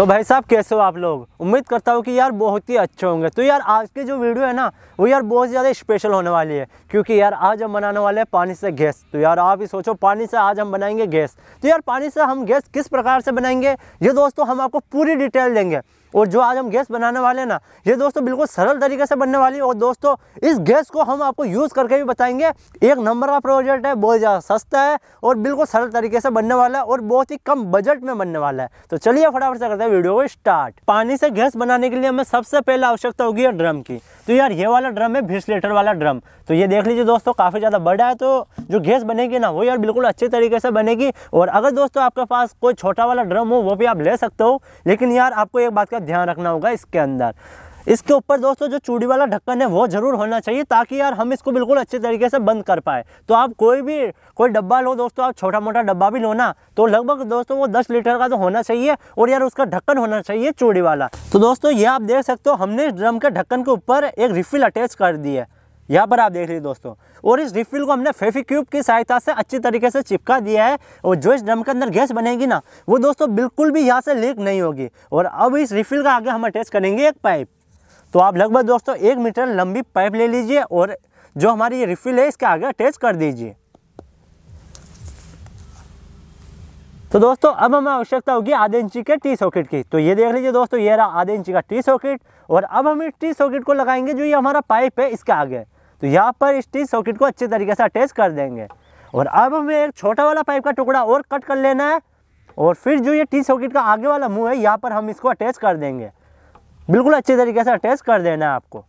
तो भाई साहब कैसे हो आप लोग उम्मीद करता हूँ कि यार बहुत ही अच्छे होंगे तो यार आज की जो वीडियो है ना वो यार बहुत ज़्यादा स्पेशल होने वाली है क्योंकि यार आज हम बनाने वाले हैं पानी से गैस तो यार आप ही सोचो पानी से आज हम बनाएंगे गैस तो यार पानी से हम गैस किस प्रकार से बनाएंगे ये दोस्तों हम आपको पूरी डिटेल देंगे और जो आज हम गैस बनाने वाले हैं ना ये दोस्तों बिल्कुल सरल तरीके से बनने वाली है और दोस्तों इस गैस को हम आपको यूज़ करके भी बताएंगे एक नंबर का प्रोजेक्ट है बहुत ज़्यादा सस्ता है और बिल्कुल सरल तरीके से बनने वाला है और बहुत ही कम बजट में बनने वाला है तो चलिए फटाफट से करते हैं वीडियो को स्टार्ट पानी से गैस बनाने के लिए हमें सबसे पहले आवश्यकता होगी ड्रम की तो यार ये वाला ड्रम है भिस्लेटर वाला ड्रम तो ये देख लीजिए दोस्तों काफ़ी ज़्यादा बड़ा है तो जो गैस बनेगी ना वो यार बिल्कुल अच्छे तरीके से बनेगी और अगर दोस्तों आपके पास कोई छोटा वाला ड्रम हो वो भी आप ले सकते हो लेकिन यार आपको एक बात का ध्यान रखना होगा इसके अंदर इसके ऊपर दोस्तों जो चूड़ी वाला ढक्कन है वो ज़रूर होना चाहिए ताकि यार हम इसको बिल्कुल अच्छे तरीके से बंद कर पाए तो आप कोई भी कोई डब्बा लो दोस्तों आप छोटा मोटा डब्बा भी लो ना तो लगभग दोस्तों वो 10 लीटर का तो होना चाहिए और यार उसका ढक्कन होना चाहिए चूड़ी वाला तो दोस्तों ये आप देख सकते हो हमने ड्रम के ढक्कन के ऊपर एक रिफिल अटैच कर दी है यहाँ पर आप देख लीजिए दोस्तों और इस रिफिल को हमने फेफिक्यूब की सहायता से अच्छी तरीके से चिपका दिया है और जो इस ड्रम के अंदर गैस बनेगी ना वो दोस्तों बिल्कुल भी यहाँ से लीक नहीं होगी और अब इस रिफिल का आगे हम अटैच करेंगे एक पाइप तो आप लगभग दोस्तों एक मीटर लंबी पाइप ले लीजिए और जो हमारी ये रिफिल है इसके आगे अटैच कर दीजिए तो दोस्तों अब हमें आवश्यकता होगी आधे इंची के टी सॉकेट की तो ये देख लीजिए दोस्तों ये रहा आधे इंची का टी सॉकेट और अब हम इस टी सॉकेट को लगाएंगे जो ये हमारा पाइप है इसके आगे तो यहाँ पर इस टी सॉकेट को अच्छे तरीके से अटैच कर देंगे और अब हमें एक छोटा वाला पाइप का टुकड़ा और कट कर लेना है और फिर जो ये टी सॉकेट का आगे वाला मुंह है यहाँ पर हम इसको अटैच कर देंगे बिल्कुल अच्छे तरीके से अटैच कर देना है आपको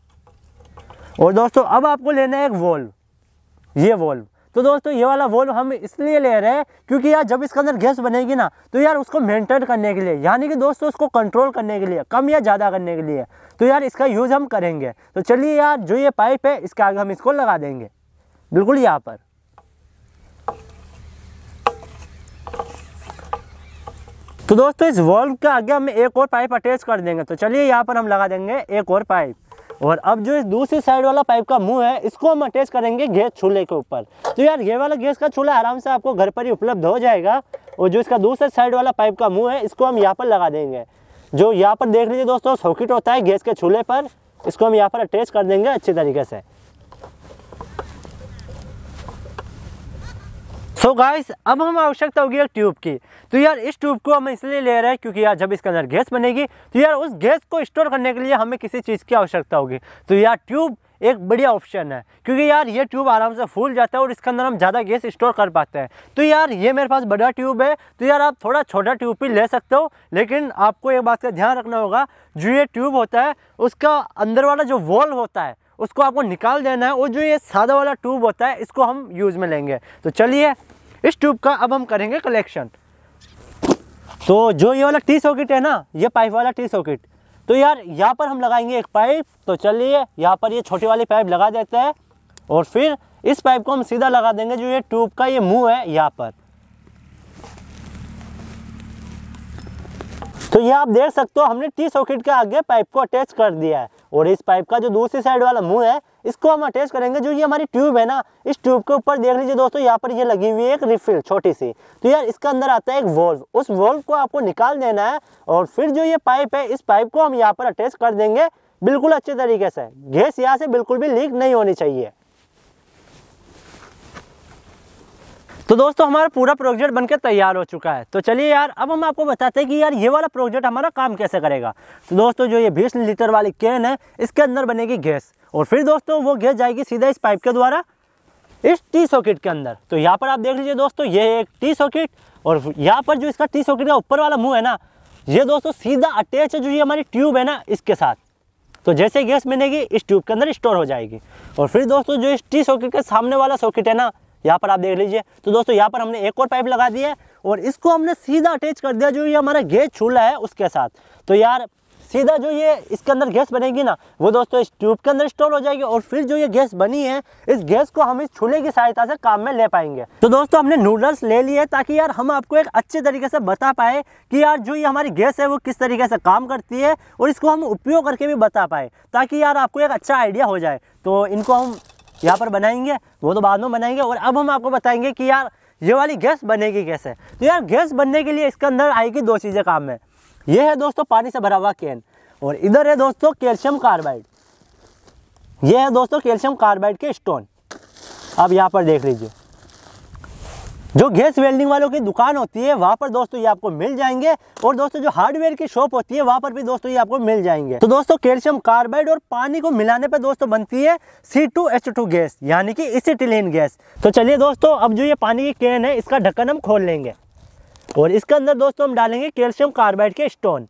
और दोस्तों अब आपको लेना है एक वॉल्व ये वॉल्व तो दोस्तों ये वाला वॉल्व हम इसलिए ले रहे हैं क्योंकि यार जब इसके अंदर गैस बनेगी ना तो यार उसको मेंटेन करने के लिए यानी कि दोस्तों उसको कंट्रोल करने के लिए कम या ज़्यादा करने के लिए तो यार इसका यूज़ हम करेंगे तो चलिए यार जो ये पाइप है इसके आगे हम इसको लगा देंगे बिल्कुल यहाँ पर तो दोस्तों इस वॉल्व के आगे हम एक और पाइप अटैच कर देंगे तो चलिए यहाँ पर हम लगा देंगे एक और पाइप और अब जो इस दूसरी साइड वाला पाइप का मुंह है इसको हम अटैच करेंगे गैस चूल्हे के ऊपर तो यार ये वाला गैस का चूल्हा आराम से आपको घर पर ही उपलब्ध हो जाएगा और जो इसका दूसरे साइड वाला पाइप का मुंह है इसको हम यहाँ पर लगा देंगे जो यहाँ पर देख लीजिए दोस्तों सॉकेट होता है गैस के चूल्हे पर इसको हम यहाँ पर अटैच कर देंगे अच्छे तरीके से सो so गाइस अब हम आवश्यकता होगी एक ट्यूब की तो यार इस ट्यूब को हम इसलिए ले रहे हैं क्योंकि यार जब इसके अंदर गैस बनेगी तो यार उस गैस को स्टोर करने के लिए हमें किसी चीज़ की आवश्यकता होगी तो यार ट्यूब एक बढ़िया ऑप्शन है क्योंकि यार ये ट्यूब आराम से फूल जाता है और इसके अंदर हम ज़्यादा गैस स्टोर कर पाते हैं तो यार ये मेरे पास बड़ा ट्यूब है तो यार आप थोड़ा छोटा ट्यूब भी ले सकते हो लेकिन आपको एक बात का ध्यान रखना होगा जो ये ट्यूब होता है उसका अंदर वाला जो वॉल होता है उसको आपको निकाल देना है और जो ये सादा वाला ट्यूब होता है इसको हम यूज़ में लेंगे तो चलिए इस ट्यूब का अब हम करेंगे कलेक्शन तो जो ये वाला टी सॉकेट है ना ये पाइप वाला टी सॉकेट तो यार यहाँ पर हम लगाएंगे एक पाइप तो चलिए यहाँ पर ये छोटी वाली पाइप लगा देते हैं और फिर इस पाइप को हम सीधा लगा देंगे जो ये ट्यूब का ये मुंह है यहाँ पर तो ये आप देख सकते हो हमने टी सॉकेट के आगे पाइप को अटैच कर दिया है और इस पाइप का जो दूसरी साइड वाला मुंह है इसको हम अटैच करेंगे जो ये हमारी ट्यूब है ना इस ट्यूब के ऊपर देख लीजिए दोस्तों यहाँ पर ये लगी हुई है एक रिफिल छोटी सी तो यार इसका अंदर आता है एक वोल्व उस वोल्व को आपको निकाल देना है और फिर जो ये पाइप है इस पाइप को हम यहाँ पर अटैच कर देंगे बिल्कुल अच्छे तरीके से गैस यहाँ से बिल्कुल भी लीक नहीं होनी चाहिए तो दोस्तों हमारा पूरा प्रोजेक्ट बनकर तैयार हो चुका है तो चलिए यार अब हम आपको बताते हैं कि यार ये वाला प्रोजेक्ट हमारा काम कैसे करेगा तो दोस्तों जो ये बीस लीटर वाली कैन है इसके अंदर बनेगी गैस और फिर दोस्तों वो गैस जाएगी सीधा इस पाइप के द्वारा इस टी सॉकेट के अंदर तो यहाँ पर आप देख लीजिए दोस्तों ये एक टी सॉकेट और यहाँ पर जो इसका टी सॉकेट का ऊपर वाला मुँह है ना ये दोस्तों सीधा अटैच है जो ये हमारी ट्यूब है ना इसके साथ तो जैसे गैस बनेगी इस ट्यूब के अंदर स्टोर हो जाएगी और फिर दोस्तों जो इस टी सॉकेट के सामने वाला सॉकेट है ना यहाँ पर आप देख लीजिए तो दोस्तों यहाँ पर हमने एक और पाइप लगा दी है और इसको हमने सीधा अटैच कर दिया जो ये हमारा गैस चूल्हा है उसके साथ तो यार सीधा जो ये इसके अंदर गैस बनेगी ना वो दोस्तों इस ट्यूब के अंदर स्टोर हो जाएगी और फिर जो ये गैस बनी है इस गैस को हम इस चूल्हे की सहायता से काम में ले पाएंगे तो दोस्तों हमने नूडल्स ले लिए ताकि यार हम आपको एक अच्छे तरीके से बता पाए कि यार जो ये हमारी गैस है वो किस तरीके से काम करती है और इसको हम उपयोग करके भी बता पाए ताकि यार आपको एक अच्छा आइडिया हो जाए तो इनको हम यहाँ पर बनाएंगे वो तो बाद में बनाएंगे और अब हम आपको बताएंगे कि यार ये वाली गैस बनेगी कैसे तो यार गैस बनने के लिए इसके अंदर आएगी दो चीज़ें काम में ये है दोस्तों पानी से भरा हुआ कैन और इधर है दोस्तों कैल्शियम कार्बाइड ये है दोस्तों कैल्शियम कार्बाइड के स्टोन अब यहाँ पर देख लीजिए जो गैस वेल्डिंग वालों की दुकान होती है वहाँ पर दोस्तों ये आपको मिल जाएंगे और दोस्तों जो हार्डवेयर की शॉप होती है वहाँ पर भी दोस्तों ये आपको मिल जाएंगे तो दोस्तों कैल्शियम कार्बाइड और पानी को मिलाने पर दोस्तों बनती है C two H two gas यानी कि इसीटिलीन गैस तो चलिए दोस्तों अब जो ये पानी की कैन है इसका ढक्कन हम खोल लेंगे और इसके अंदर दोस्तों हम डालेंगे कैल्शियम कार्बाइड के स्टोन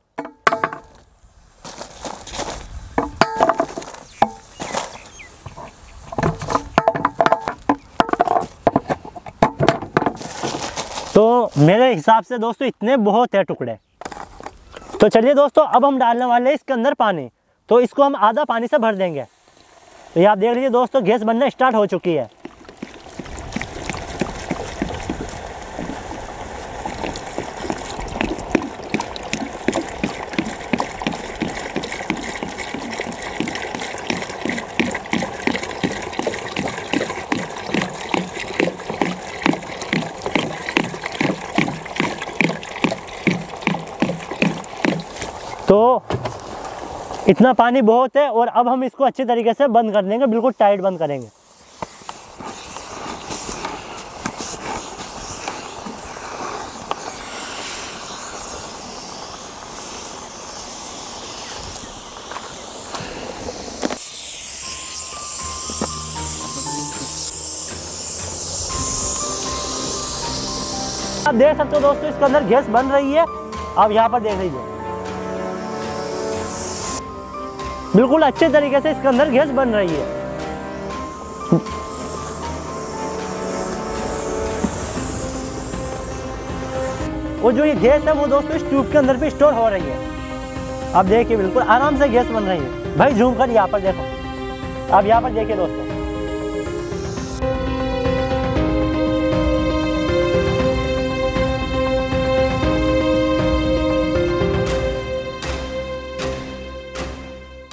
तो मेरे हिसाब से दोस्तों इतने बहुत है टुकड़े तो चलिए दोस्तों अब हम डालने वाले हैं इसके अंदर पानी तो इसको हम आधा पानी से भर देंगे तो ये आप देख लीजिए दोस्तों गैस बनना स्टार्ट हो चुकी है तो इतना पानी बहुत है और अब हम इसको अच्छे तरीके से बंद कर देंगे बिल्कुल टाइट बंद करेंगे आप देख सकते हो दोस्तों इसके अंदर गैस बन रही है आप यहाँ पर देख रही है बिल्कुल अच्छे तरीके से इसके अंदर गैस बन रही है वो जो ये गैस है वो दोस्तों इस ट्यूब के अंदर भी स्टोर हो रही है अब देखिए बिल्कुल आराम से गैस बन रही है भाई झूम कर यहाँ पर देखो अब यहाँ पर देखिए दोस्तों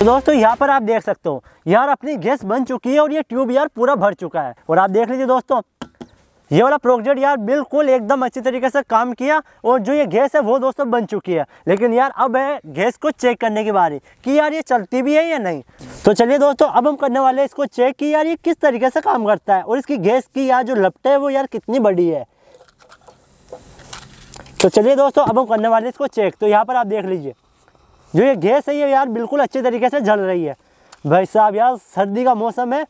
दोस्तों यहाँ पर आप देख सकते हो यार अपनी गैस बन चुकी है और ये ट्यूब यार पूरा भर चुका है और आप देख लीजिए दोस्तों ये वाला प्रोजेक्ट यार बिल्कुल एकदम अच्छी तरीके से काम किया और जो ये गैस है वो दोस्तों बन चुकी है लेकिन यार अब है गैस को चेक करने की बारी कि यार ये चलती भी है या नहीं तो चलिए दोस्तों अब हम करने वाले इसको चेक कि यार ये किस तरीके से काम करता है और इसकी गैस की यार जो लपटे है वो यार कितनी बड़ी है तो चलिए दोस्तों अब हम करने वाले इसको चेक तो यहाँ पर आप देख लीजिए जो ये गैस है ये यार बिल्कुल अच्छे तरीके से जल रही है भाई साहब यार सर्दी का मौसम है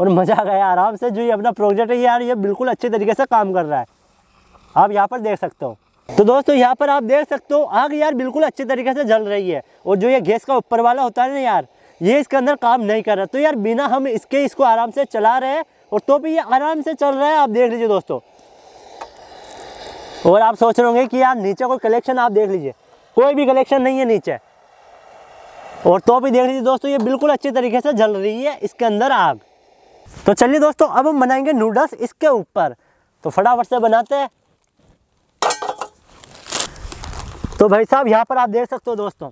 और मज़ा आ गया आराम से जो ये अपना प्रोजेक्ट है यार ये बिल्कुल अच्छे तरीके से काम कर रहा है आप यहाँ पर देख सकते हो तो दोस्तों यहाँ पर आप देख सकते हो आग यार बिल्कुल अच्छे तरीके से जल रही है और जो ये गैस का ऊपर वाला होता है ना यार ये इसके अंदर काम नहीं कर रहा तो यार बिना हम इसके इसको आराम से चला रहे हैं और तो भी ये आराम से चल रहा है आप देख लीजिए दोस्तों और आप सोच रहे होंगे कि यार नीचे कोई कलेक्शन आप देख लीजिए कोई भी कलेक्शन नहीं है नीचे और तो भी देख लीजिए दोस्तों ये बिल्कुल अच्छे तरीके से जल रही है इसके अंदर आग तो चलिए दोस्तों अब हम बनाएंगे नूडल्स इसके ऊपर तो फटाफट से बनाते हैं तो भाई साहब यहाँ पर आप देख सकते हो दोस्तों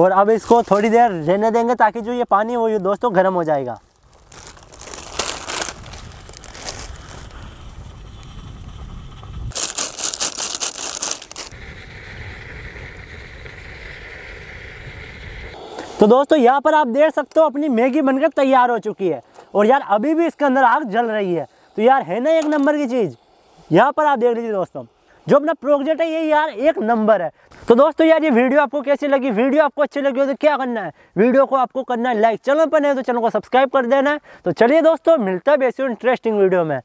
और अब इसको थोड़ी देर रहने देंगे ताकि जो ये पानी वो ये दोस्तों गर्म हो जाएगा तो दोस्तों यहाँ पर आप देख सकते हो अपनी मैगी बनकर तैयार हो चुकी है और यार अभी भी इसके अंदर आग जल रही है तो यार है ना एक नंबर की चीज़ यहाँ पर आप देख लीजिए दोस्तों जो अपना प्रोजेक्ट है ये यार एक नंबर है तो दोस्तों यार ये वीडियो आपको कैसी लगी वीडियो आपको अच्छी लगी हो तो क्या करना है वीडियो को आपको करना है लाइक चैनल पर नहीं तो चैनल को सब्सक्राइब कर देना है तो चलिए दोस्तों मिलता है बेसू इंटरेस्टिंग वीडियो में